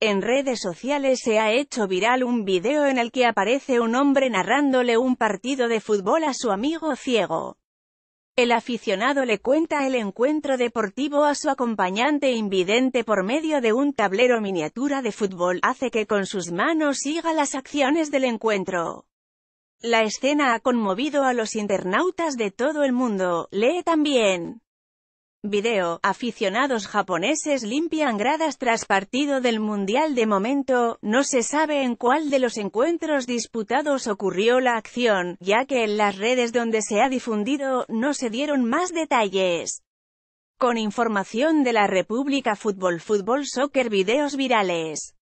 En redes sociales se ha hecho viral un video en el que aparece un hombre narrándole un partido de fútbol a su amigo ciego. El aficionado le cuenta el encuentro deportivo a su acompañante invidente por medio de un tablero miniatura de fútbol, hace que con sus manos siga las acciones del encuentro. La escena ha conmovido a los internautas de todo el mundo, lee también. Video, aficionados japoneses limpian gradas tras partido del Mundial de momento, no se sabe en cuál de los encuentros disputados ocurrió la acción, ya que en las redes donde se ha difundido, no se dieron más detalles. Con información de la República Fútbol Fútbol Soccer Videos Virales